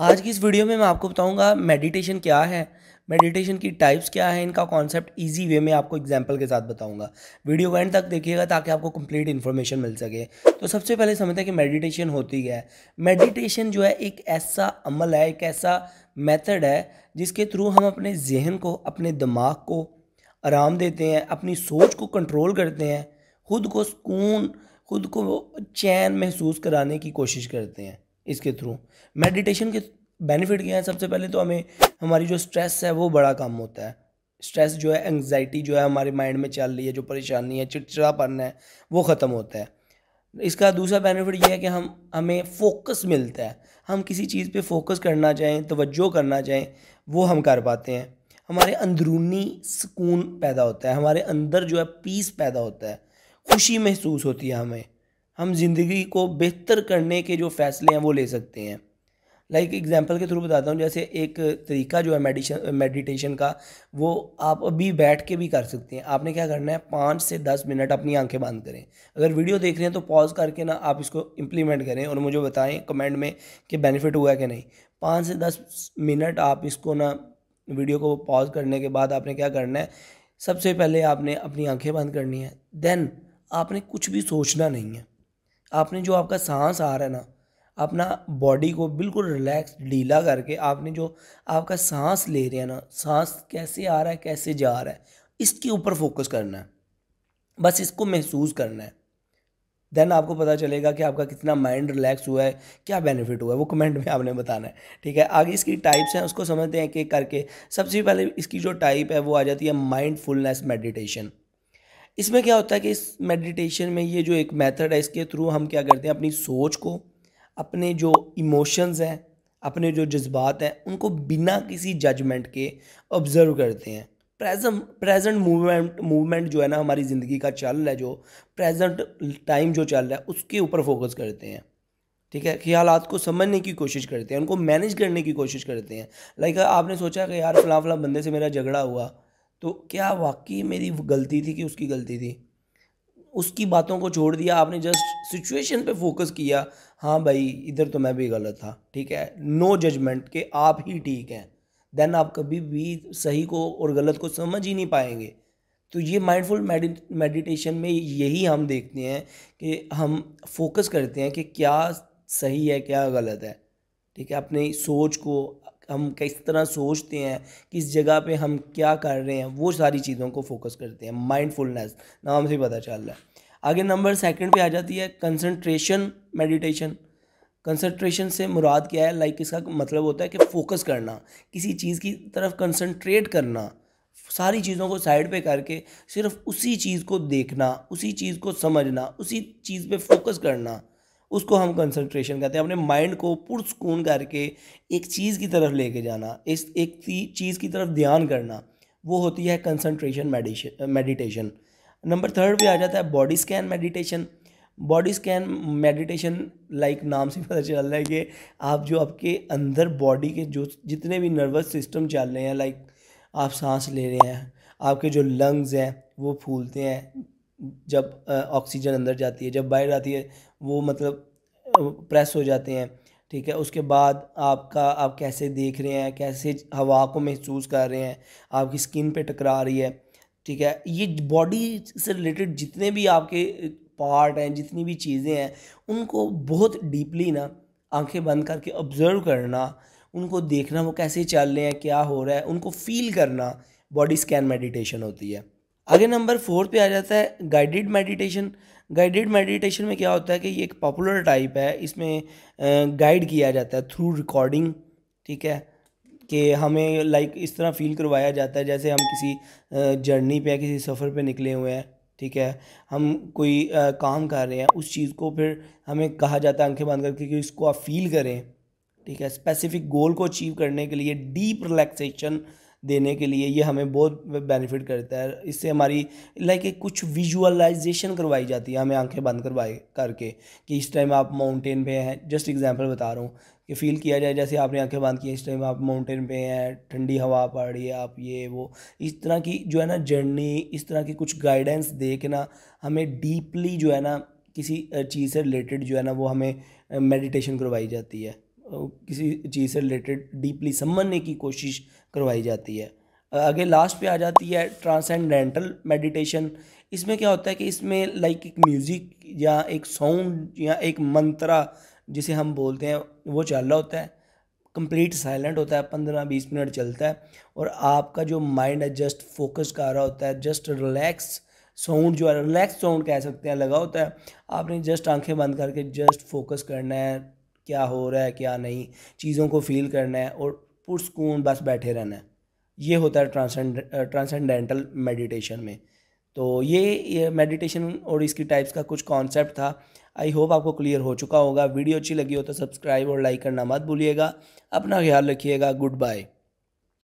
आज की इस वीडियो में मैं आपको बताऊंगा मेडिटेशन क्या है मेडिटेशन की टाइप्स क्या है इनका कॉन्सेप्ट इजी वे में आपको एग्जांपल के साथ बताऊंगा वीडियो को एंड तक देखिएगा ताकि आपको कंप्लीट इन्फॉर्मेशन मिल सके तो सबसे पहले समझते हैं कि मेडिटेशन होती क्या है मेडिटेशन जो है एक ऐसा अमल है एक ऐसा मेथड है जिसके थ्रू हम अपने जहन को अपने दिमाग को आराम देते हैं अपनी सोच को कंट्रोल करते हैं खुद को सुकून खुद को चैन महसूस कराने की कोशिश करते हैं इसके थ्रू मेडिटेशन के बेनिफिट क्या है सबसे पहले तो हमें हमारी जो स्ट्रेस है वो बड़ा कम होता है स्ट्रेस जो है एंगजाइटी जो है हमारे माइंड में चल रही है जो परेशानी है चिड़चिड़ापन है वो ख़त्म होता है इसका दूसरा बेनिफिट ये है कि हम हमें फोकस मिलता है हम किसी चीज़ पे फोकस करना चाहें तवज्जो करना चाहें वो हम कर पाते हैं हमारे अंदरूनी सुकून पैदा होता है हमारे अंदर जो है पीस पैदा होता है खुशी महसूस होती है हमें हम ज़िंदगी को बेहतर करने के जो फ़ैसले हैं वो ले सकते हैं लाइक like एग्जांपल के थ्रू बताता हूँ जैसे एक तरीका जो है मेडिशन मेडिटेशन का वो आप अभी बैठ के भी कर सकते हैं आपने क्या करना है पाँच से दस मिनट अपनी आंखें बंद करें अगर वीडियो देख रहे हैं तो पॉज करके ना आप इसको इम्प्लीमेंट करें और मुझे बताएं कमेंट में कि बेनिफिट हुआ है कि नहीं पाँच से दस मिनट आप इसको ना वीडियो को पॉज करने के बाद आपने क्या करना है सबसे पहले आपने अपनी आंखें बंद करनी है देन आपने कुछ भी सोचना नहीं है आपने जो आपका सांस आ रहा है ना अपना बॉडी को बिल्कुल रिलैक्स ढीला करके आपने जो आपका सांस ले रहे हैं ना सांस कैसे आ रहा है कैसे जा रहा है इसके ऊपर फोकस करना है बस इसको महसूस करना है देन आपको पता चलेगा कि आपका कितना माइंड रिलैक्स हुआ है क्या बेनिफिट हुआ है वो कमेंट में आपने बताना है ठीक है आगे इसकी टाइप्स हैं उसको समझते हैं कि करके सबसे पहले इसकी जो टाइप है वो आ जाती है माइंडफुलनेस मेडिटेशन इसमें क्या होता है कि इस मेडिटेशन में ये जो एक मेथड है इसके थ्रू हम क्या करते हैं अपनी सोच को अपने जो इमोशंस हैं अपने जो जज्बात हैं उनको बिना किसी जजमेंट के ऑब्ज़र्व करते हैं प्रेजेंट प्रेजेंट मूवमेंट मूवमेंट जो है ना हमारी ज़िंदगी का चल रहा है जो प्रेजेंट टाइम जो चल रहा है उसके ऊपर फोकस करते हैं ठीक है ख्याल को समझने की कोशिश करते हैं उनको मैनेज करने की कोशिश करते हैं लाइक आपने सोचा कि यार फला फला बंदे से मेरा झगड़ा हुआ तो क्या वाकई मेरी गलती थी कि उसकी गलती थी उसकी बातों को छोड़ दिया आपने जस्ट सिचुएशन पे फोकस किया हाँ भाई इधर तो मैं भी गलत था ठीक है नो जजमेंट के आप ही ठीक हैं देन आप कभी भी सही को और गलत को समझ ही नहीं पाएंगे तो ये माइंडफुल मेडिटेशन में यही हम देखते हैं कि हम फोकस करते हैं कि क्या सही है क्या गलत है ठीक है अपनी सोच को हम किस तरह सोचते हैं किस जगह पे हम क्या कर रहे हैं वो सारी चीज़ों को फोकस करते हैं माइंडफुलनेस नाम से पता चल रहा है आगे नंबर सेकंड पे आ जाती है कंसंट्रेशन मेडिटेशन कंसंट्रेशन से मुराद क्या है लाइक इसका मतलब होता है कि फोकस करना किसी चीज़ की तरफ कंसंट्रेट करना सारी चीज़ों को साइड पे करके सिर्फ उसी चीज़ को देखना उसी चीज़ को समझना उसी चीज़ पे फोकस करना उसको हम कंसंट्रेशन कहते हैं अपने माइंड को पुरसकून करके एक चीज़ की तरफ लेके जाना इस एक चीज़ की तरफ ध्यान करना वो होती है कंसंट्रेशन मेडिटेशन नंबर थर्ड पे आ जाता है body scan meditation body scan meditation like नाम से पता चल रहा है कि आप जो आपके अंदर बॉडी के जो जितने भी नर्वस सिस्टम चल रहे हैं लाइक आप सांस ले रहे हैं आपके जो लंग्स हैं वो फूलते हैं जब ऑक्सीजन अंदर जाती है जब बाहर आती है वो मतलब प्रेस हो जाते हैं ठीक है उसके बाद आपका आप कैसे देख रहे हैं कैसे हवा को महसूस कर रहे हैं आपकी स्किन पे टकरा रही है ठीक है ये बॉडी से रिलेटेड जितने भी आपके पार्ट हैं जितनी भी चीज़ें हैं उनको बहुत डीपली ना आंखें बंद करके ऑब्ज़र्व करना उनको देखना वो कैसे चल रहे हैं क्या हो रहा है उनको फील करना बॉडी स्कैन मेडिटेशन होती है आगे नंबर फोर पे आ जाता है गाइडेड मेडिटेशन गाइडेड मेडिटेशन में क्या होता है कि ये एक पॉपुलर टाइप है इसमें गाइड किया जाता है थ्रू रिकॉर्डिंग ठीक है कि हमें लाइक इस तरह फील करवाया जाता है जैसे हम किसी जर्नी पे या किसी सफ़र पे निकले हुए हैं ठीक है हम कोई आ, काम कर रहे हैं उस चीज़ को फिर हमें कहा जाता है आंखें बंद करके कि इसको आप फील करें ठीक है स्पेसिफिक गोल को अचीव करने के लिए डीप रिलैक्सेशन देने के लिए ये हमें बहुत बेनिफिट करता है इससे हमारी लाइक कुछ विजुअलाइजेशन करवाई जाती है हमें आंखें बंद करवाए करके कि इस टाइम आप माउंटेन पे हैं जस्ट एग्जांपल बता रहा हूँ कि फील किया जाए जैसे आपने आंखें बंद की इस टाइम आप माउंटेन पे हैं ठंडी हवा पड़ रही है आप ये वो इस तरह की जो है ना जर्नी इस तरह की कुछ गाइडेंस दे के ना हमें डीपली जो है ना किसी चीज़ से रिलेटेड जो है ना वो हमें मेडिटेशन करवाई जाती है किसी चीज़ से रिलेटेड डीपली समझने की कोशिश करवाई जाती है आगे लास्ट पे आ जाती है ट्रांसेंडेंटल मेडिटेशन इसमें क्या होता है कि इसमें लाइक एक म्यूज़िक या एक साउंड या एक मंत्रा जिसे हम बोलते हैं वो चल रहा होता है कंप्लीट साइलेंट होता है पंद्रह बीस मिनट चलता है और आपका जो माइंड है जस्ट फोकस कर रहा होता है जस्ट रिलैक्स साउंड जो है रिलैक्स साउंड कह सकते हैं लगा होता है आपने जस्ट आंखें बंद करके जस्ट फोकस करना है क्या हो रहा है क्या नहीं चीज़ों को फील करना है और पुरस्कून बस बैठे रहना है ये होता है ट्रांसेंड ट्रांसेंडेंटल मेडिटेशन में तो ये मेडिटेशन और इसकी टाइप्स का कुछ कॉन्सेप्ट था आई होप आपको क्लियर हो चुका होगा वीडियो अच्छी लगी हो तो सब्सक्राइब और लाइक करना मत भूलिएगा अपना ख्याल रखिएगा गुड बाय